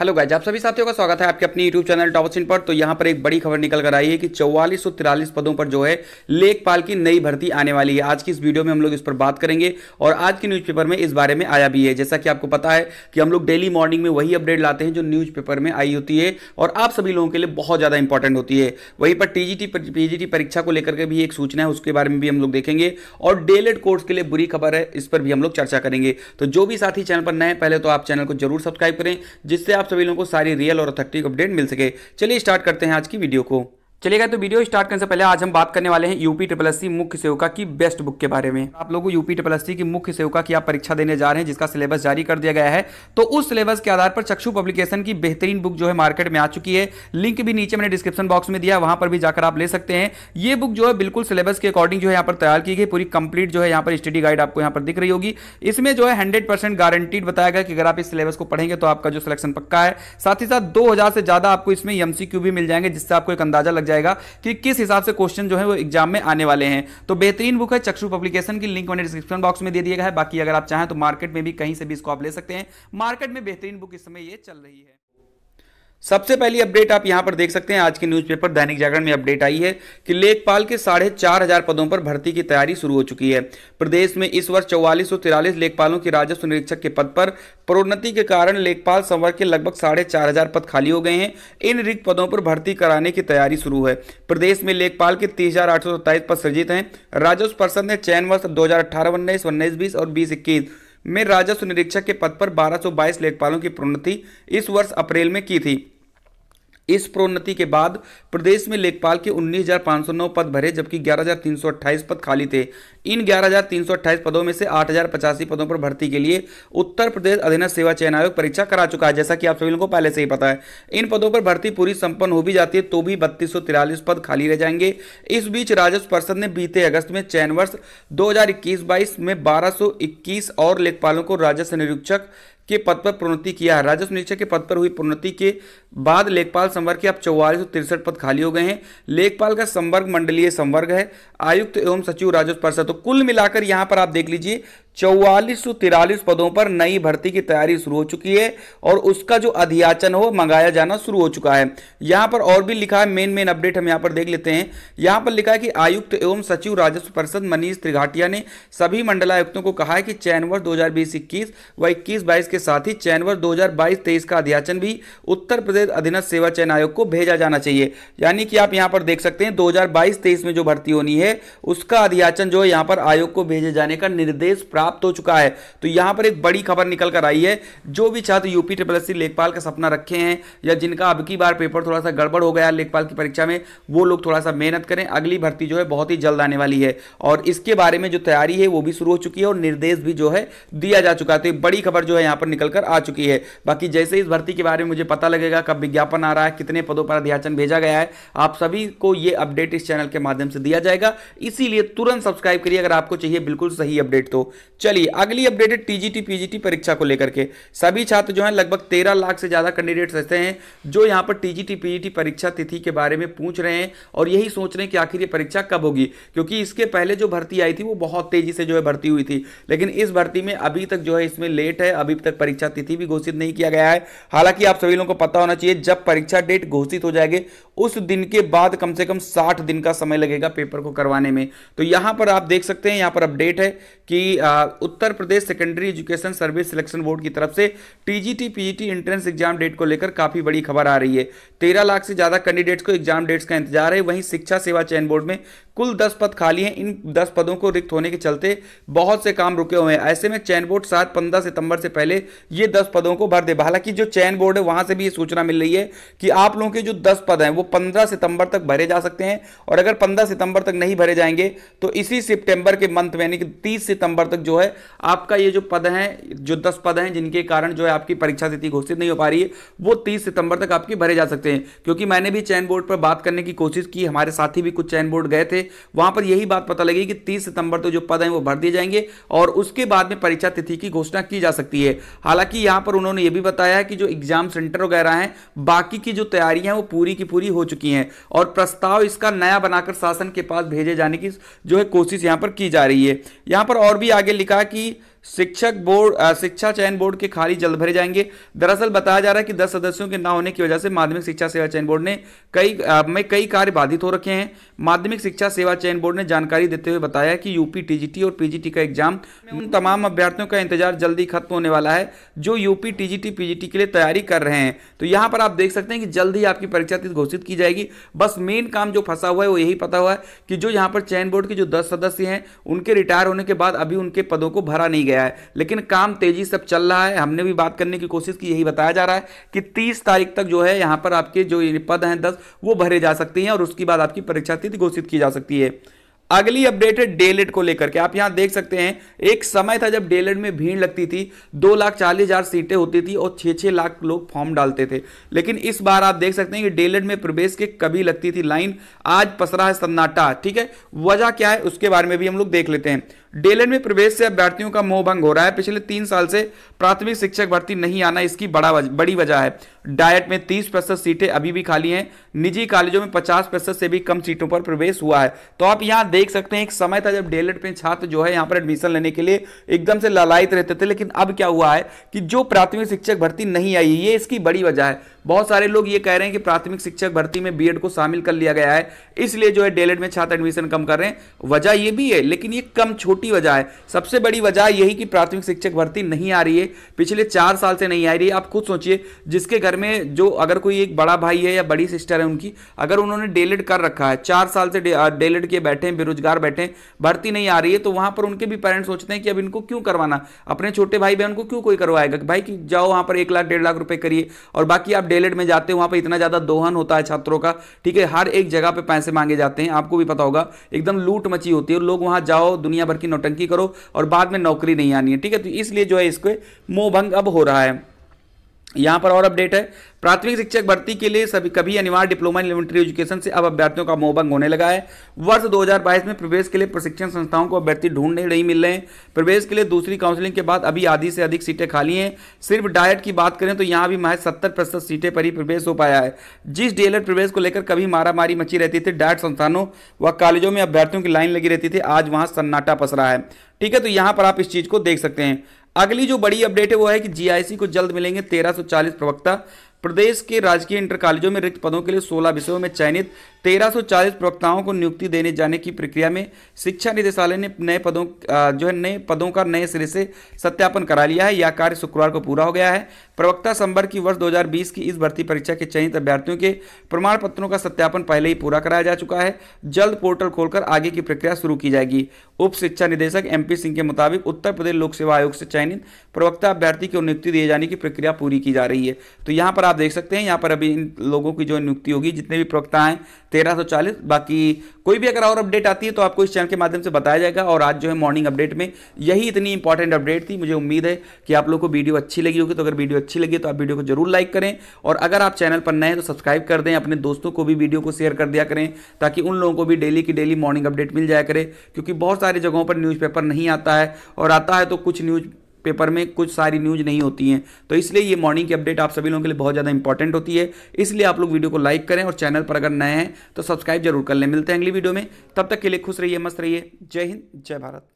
hello guys आप सभी साथियों का स्वागत है आपके अपने यूट्यूब चैनल टॉप सिंह पर तो यहाँ पर एक बड़ी खबर निकल कर आई है कि चौवालीस सौ तिरालीस पदों पर जो है लेखपाल की नई भर्ती आने वाली है आज की इस वीडियो में हम लोग इस पर बात करेंगे और आज के न्यूज़पेपर में इस बारे में आया भी है जैसा कि आपको पता है कि हम लोग डेली मॉर्निंग में वही अपडेट लाते हैं जो न्यूज़ में आई होती है और आप सभी लोगों के लिए बहुत ज़्यादा इंपॉर्टेंट होती है वहीं पर टीजीटी पीजीटी परीक्षा को लेकर के भी एक सूचना है उसके बारे में भी हम लोग देखेंगे और डेलेट कोर्स के लिए बुरी खबर है इस पर भी हम लोग चर्चा करेंगे तो जो भी साथी चैनल पर नए पहले तो आप चैनल को जरूर सब्सक्राइब करें जिससे आप सभी लोगों को सारी रियल और अथेंटिक अपडेट मिल सके चलिए स्टार्ट करते हैं आज की वीडियो को चलेगा तो वीडियो स्टार्ट करने से पहले आज हम बात करने वाले हैं यूपी ट्रिपल एस मुख्य सेवका की बेस्ट बुक के बारे में आप लोगों को यूपी ट्रिपल एस की मुख्य सेवका की आप परीक्षा देने जा रहे हैं जिसका सिलेबस जारी कर दिया गया है तो उस सिलेबस के आधार पर चक्षु पब्लिकेशन की बेहतरीन बुक जो है मार्केट में आ चुकी है लिंक भी नीचे मैंने डिस्क्रिप्शन बॉक्स में दिया वहां पर भी जाकर आप ले सकते हैं ये बुक जो है बिल्कुल सिलेबस के अकॉर्डिंग जो है यहाँ पर तैयार की गई पूरी कंप्लीट जो है यहाँ पर स्टडी गाइड आपको यहाँ पर दिख रही होगी इसमें जो है हंड्रेड गारंटीड बताया गया कि अगर आप इस सिलेबस को पढ़ेंगे तो आपका जो सिलेक्शन पक्का है साथ ही साथ दो से ज्यादा आपको इसमें एमसीक्यू भी मिल जाएंगे जिससे आपको एक अंदाजा लग जाए जाएगा कि किस हिसाब से क्वेश्चन जो है वो एग्जाम में आने वाले हैं तो बेहतरीन बुक है चक्षु पब्लिकेशन की लिंक मैंने डिस्क्रिप्शन बॉक्स में दे दिया गया है बाकी अगर आप चाहें तो मार्केट में भी कहीं से भी इसको आप ले सकते हैं मार्केट में बेहतरीन बुक इस समय यह चल रही है सबसे पहली अपडेट आप यहां पर देख सकते हैं आज के न्यूज़पेपर दैनिक जागरण में अपडेट आई है कि लेखपाल के साढ़े चार हजार पदों पर भर्ती की तैयारी शुरू हो चुकी है प्रदेश में इस वर्ष चौवालीस सौ तिरालीस लेखपालों की राजस्व निरीक्षक के पद पर प्रोन्नति के कारण लेखपाल संवर्ग के लगभग साढ़े चार हजार पद खाली हो गए हैं इन रिक्त पदों पर भर्ती कराने की तैयारी शुरू है प्रदेश में लेखपाल के तीस हजार आठ सौ सत्ताईस पद सृजित हैं राजस्व पर्षद ने चयन वर्ष दो हजार अठारह उन्नीस उन्नीस बीस और बीस इक्कीस में राजस्व निरीक्षक के पद पर 1222 लेखपालों की प्रोन्नति इस वर्ष अप्रैल में की थी इस प्रोन्नति के बाद प्रदेश में लेखपाल के 19,509 पद भरे जबकि 11,328 पद खाली थे इन 11,328 पदों में से आठ पदों पर भर्ती के लिए उत्तर प्रदेश अधीन सेवा चयन आयोग परीक्षा करा चुका है जैसा कि आप सभी लोगों को पहले से ही पता है इन पदों पर भर्ती पूरी संपन्न हो भी जाती है तो भी बत्तीस पद खाली रह जाएंगे इस बीच राजस्व परिषद ने बीते अगस्त में चयन वर्ष दो हजार में बारह और लेखपालों को राजस्व निरीक्षक के पद पर प्रोन्नति किया है राजस्व निरीक्षक के पद पर हुई प्रोन्नति के बाद लेखपाल संवर्ग के अब चौवालीस सौ तिरसठ पद खाली हो गए हैं लेखपाल का संवर्ग मंडलीय संवर्ग है आयुक्त एवं सचिव राजस्व परिषद तो कुल मिलाकर यहां पर आप देख लीजिए चौवालीस सौ तिरालीस पदों पर नई भर्ती की तैयारी शुरू हो चुकी है और उसका जो अध्याचन हो मंगाया जाना शुरू हो चुका है यहां पर और भी लिखा है मेन मेन अपडेट हम यहां पर देख लेते हैं यहां पर लिखा है कि आयुक्त एवं सचिव राजस्व परिषद मनीष त्रिघाटिया ने सभी मंडलायुक्तों को कहा है कि चयन वर्ष दो हजार व इक्कीस बाईस के साथ ही चयन वर्ष दो हजार का अध्याचन भी उत्तर प्रदेश अधीनस्थ सेवा चयन आयोग को भेजा जाना चाहिए यानी कि आप यहां पर देख सकते हैं दो हजार में जो भर्ती होनी है उसका अध्याचन जो है यहां पर आयोग को भेजे जाने का निर्देश प्राप्त प्राप्त हो चुका है तो यहां पर एक बड़ी खबर निकल कर आई है जो भी छात्र यूपी ट्रिपल एस लेखपाल का सपना रखे हैं या जिनका अब की बार पेपर थोड़ा सा गड़बड़ हो गया लेखपाल की परीक्षा में वो लोग थोड़ा सा मेहनत करें अगली भर्ती जो है बहुत ही जल्द आने वाली है और इसके बारे में जो तैयारी है वो भी शुरू हो चुकी है और निर्देश भी जो है दिया जा चुका है तो बड़ी खबर जो है यहां पर निकल कर आ चुकी है बाकी जैसे इस भर्ती के बारे में मुझे पता लगेगा कब विज्ञापन आ रहा है कितने पदों पर अध्याचन भेजा गया है आप सभी को यह अपडेट इस चैनल के माध्यम से दिया जाएगा इसीलिए तुरंत सब्सक्राइब करिए अगर आपको चाहिए बिल्कुल सही अपडेट तो चलिए अगली अपडेटेड टीजीटी पीजीटी परीक्षा को लेकर के सभी छात्र जो हैं लगभग तेरह लाख से ज़्यादा कैंडिडेट्स रहते हैं जो यहां पर टीजीटी पीजीटी परीक्षा तिथि के बारे में पूछ रहे हैं और यही सोच रहे हैं कि आखिर ये परीक्षा कब होगी क्योंकि इसके पहले जो भर्ती आई थी वो बहुत तेजी से जो है भर्ती हुई थी लेकिन इस भर्ती में अभी तक जो है इसमें लेट है अभी तक परीक्षा तिथि भी घोषित नहीं किया गया है हालांकि आप सभी लोगों को पता होना चाहिए जब परीक्षा डेट घोषित हो जाएगी उस दिन के बाद कम से कम साठ दिन का समय लगेगा पेपर को करवाने में तो यहां पर आप देख सकते हैं यहां पर अपडेट है कि आ, Uttar Pradesh secondary education service selection board की तरफ से TGT PGT entrance exam date को लेकर काफ़ी बड़ी खबर आ रही है तेरह लाख से ज़्यादा कैंडिडेट्स को एग्जाम डेट्स का इंतजार है वहीं शिक्षा सेवा चयन बोर्ड में कुल दस पद खाली हैं इन दस पदों को रिक्त होने के चलते बहुत से काम रुके हुए हैं ऐसे में चयन बोर्ड सात पंद्रह सितंबर से पहले ये दस पदों को भर दे हालांकि जो चयन बोर्ड है वहां से भी ये सूचना मिल रही है कि आप लोगों के जो दस पद हैं वो पंद्रह सितंबर तक भरे जा सकते हैं और अगर पंद्रह सितंबर तक नहीं भरे जाएंगे तो इसी सितंबर के मंथ में यानी कि तीस सितंबर तक जो है आपका ये जो पद हैं जो दस पद हैं जिनके कारण जो है आपकी परीक्षा तिथि घोषित नहीं हो पा रही है वो तीस सितंबर तक आपकी भरे जा सकते हैं क्योंकि मैंने भी चयन बोर्ड पर बात करने की कोशिश की हमारे साथी भी कुछ चयन बोर्ड गए थे वहां पर यही बात पता लगेगी कि तीस सितंबर तक तो जो पद हैं वो भर दिए जाएंगे और उसके बाद में परीक्षा तिथि की घोषणा की जा सकती है हालांकि यहां पर उन्होंने ये भी बताया है कि जो एग्जाम सेंटर वगैरह हैं बाकी की जो तैयारियां हैं वो पूरी की पूरी हो चुकी हैं और प्रस्ताव इसका नया बनाकर शासन के पास भेजे जाने की जो है कोशिश यहां पर की जा रही है यहां पर और भी आगे लिखा कि शिक्षक बोर्ड शिक्षा चयन बोर्ड के खाली जल्द भरे जाएंगे दरअसल बताया जा रहा है कि दस सदस्यों के न होने की वजह से माध्यमिक शिक्षा सेवा चयन बोर्ड ने कई में कई कार्य बाधित हो रखे हैं माध्यमिक शिक्षा सेवा चयन बोर्ड ने जानकारी देते हुए बताया कि यूपी टीजीटी और पीजीटी का एग्जाम उन तमाम अभ्यर्थियों का इंतजार जल्दी खत्म होने वाला है जो यूपी टीजीटी पीजीटी के लिए तैयारी कर रहे हैं तो यहाँ पर आप देख सकते हैं कि जल्द ही आपकी परीक्षा तिथि घोषित की जाएगी बस मेन काम जो फंसा हुआ है वो यही पता हुआ है कि जो यहाँ पर चयन बोर्ड के जो दस सदस्य हैं उनके रिटायर होने के बाद अभी उनके पदों को भरा नहीं गया गया है लेकिन काम तेजी से चल रहा है हमने भी बात करने की कोशिश की यही बताया जा रहा है कि तीस तारीख तक जो है यहाँ पर आपके जो पद हैं दस वो भरे जा सकते हैं और उसके बाद आपकी परीक्षा तिथि घोषित की जा सकती है अगली अपडेट है डेलेट को लेकर के आप यहां देख सकते हैं एक समय था जब डेलेट में भीड़ लगती थी दो लाख चालीस हजार सीटें होती थी और छह छह लाख लोग फॉर्म डालते थे लेकिन इस बार आप देख सकते हैं कि डेलेट में प्रवेश के कभी लगती थी लाइन आज पसरा है सन्नाटा ठीक है वजह क्या है उसके बारे में भी हम लोग देख लेते हैं डेलन में प्रवेश से अभ्यर्थियों का मोह भंग हो रहा है पिछले तीन साल से प्राथमिक शिक्षक भर्ती नहीं आना इसकी बड़ा वज, बड़ी वजह है डायट में तीस प्रतिशत सीटें अभी भी खाली हैं निजी कॉलेजों में पचास प्रतिशत से भी कम सीटों पर प्रवेश हुआ है तो आप यहां देख सकते हैं एक समय था जब डेलेट में छात्र जो है यहां पर एडमिशन लेने के लिए एकदम से ललायत रहते थे लेकिन अब क्या हुआ है कि जो प्राथमिक शिक्षक भर्ती नहीं आई ये इसकी बड़ी वजह है बहुत सारे लोग ये कह रहे हैं कि प्राथमिक शिक्षक भर्ती में बी को शामिल कर लिया गया है इसलिए जो है डेलेट में छात्र एडमिशन कम कर रहे हैं वजह यह भी है लेकिन ये कम छोटी छोटी वजह है सबसे बड़ी वजह यही कि प्राथमिक शिक्षक भर्ती नहीं आ रही है पिछले चार साल से नहीं आ रही है आप खुद सोचिए जिसके घर में जो अगर कोई एक बड़ा भाई है या बड़ी सिस्टर है उनकी अगर उन्होंने डेलेड कर रखा है चार साल से डेलेड किए बैठे हैं बेरोजगार बैठे हैं भर्ती नहीं आ रही है तो वहाँ पर उनके भी पेरेंट्स सोचते हैं कि अब इनको क्यों करवाना अपने छोटे भाई बहन को क्यों कोई करवाएगा भाई कि जाओ वहाँ पर एक लाख डेढ़ लाख रुपये करिए और बाकी आप डेलेड में जाते हो वहाँ पर इतना ज़्यादा दोहन होता है छात्रों का ठीक है हर एक जगह पर पैसे मांगे जाते हैं आपको भी पता होगा एकदम लूट मची होती है लोग वहां जाओ दुनिया भर की नौटंकी करो और बाद में नौकरी नहीं आनी है ठीक है तो इसलिए जो है इसको मोहभंग अब हो रहा है यहाँ पर और अपडेट है प्राथमिक शिक्षक भर्ती के लिए सभी कभी अनिवार्य डिप्लोमा इन एलिमेंट्री एजुकेशन से अब अभ्यर्थियों का मोहबंग होने लगा है वर्ष 2022 में प्रवेश के लिए प्रशिक्षण संस्थाओं को अभ्यर्थी ढूंढने नहीं मिल रहे हैं प्रवेश के लिए दूसरी काउंसलिंग के बाद अभी आधी से अधिक सीटें खाली हैं सिर्फ डायट की बात करें तो यहाँ भी महज सत्तर प्रतिशत सीटें पर ही प्रवेश हो पाया है जिस डी प्रवेश को लेकर कभी मारामारी मची रहती थी डायट संस्थानों व कॉलेजों में अभ्यर्थियों की लाइन लगी रहती थी आज वहाँ सन्नाटा पसरा है ठीक है तो यहाँ पर आप इस चीज़ को देख सकते हैं अगली जो बड़ी अपडेट है वो है कि जीआईसी को जल्द मिलेंगे 1340 प्रवक्ता प्रदेश के राजकीय इंटर कॉलेजों में रिक्त पदों के लिए 16 विषयों में चयनित 1340 प्रवक्ताओं को नियुक्ति देने जाने की प्रक्रिया में शिक्षा निदेशालय ने नए पदों जो है नए पदों का नए सिरे से सत्यापन करा लिया है यह कार्य शुक्रवार को पूरा हो गया है प्रवक्ता संवर्ग की वर्ष 2020 की इस भर्ती परीक्षा के चयनित अभ्यर्थियों के प्रमाण पत्रों का सत्यापन पहले ही पूरा कराया जा चुका है जल्द पोर्टल खोलकर आगे की प्रक्रिया शुरू की जाएगी उप शिक्षा निदेशक एम सिंह के मुताबिक उत्तर प्रदेश लोक सेवा आयोग से चयनित प्रवक्ता अभ्यर्थी को नियुक्ति दिए जाने की प्रक्रिया पूरी की जा रही है तो यहाँ पर आप देख सकते हैं यहाँ पर अभी इन लोगों की जो नियुक्ति होगी जितने भी प्रवक्ता हैं तेरह सौ चालीस बाकी कोई भी अगर और अपडेट आती है तो आपको इस चैनल के माध्यम से बताया जाएगा और आज जो है मॉर्निंग अपडेट में यही इतनी इंपॉर्टेंट अपडेट थी मुझे उम्मीद है कि आप लोग को वीडियो अच्छी लगी होगी तो अगर वीडियो अच्छी लगी तो आप वीडियो को जरूर लाइक करें और अगर आप चैनल पर नए हैं तो सब्सक्राइब कर दें अपने दोस्तों को भी वीडियो को शेयर कर दिया करें ताकि उन लोगों को भी डेली की डेली मॉर्निंग अपडेट मिल जाया करे क्योंकि बहुत सारी जगहों पर न्यूज़पेपर नहीं आता है और आता है तो कुछ न्यूज़ पेपर में कुछ सारी न्यूज नहीं होती हैं तो इसलिए ये मॉर्निंग की अपडेट आप सभी लोगों के लिए बहुत ज़्यादा इंपॉर्टेंट होती है इसलिए आप लोग वीडियो को लाइक करें और चैनल पर अगर नए हैं तो सब्सक्राइब जरूर कर लें मिलते हैं अगली वीडियो में तब तक के लिए खुश रहिए मस्त रहिए जय हिंद जय भारत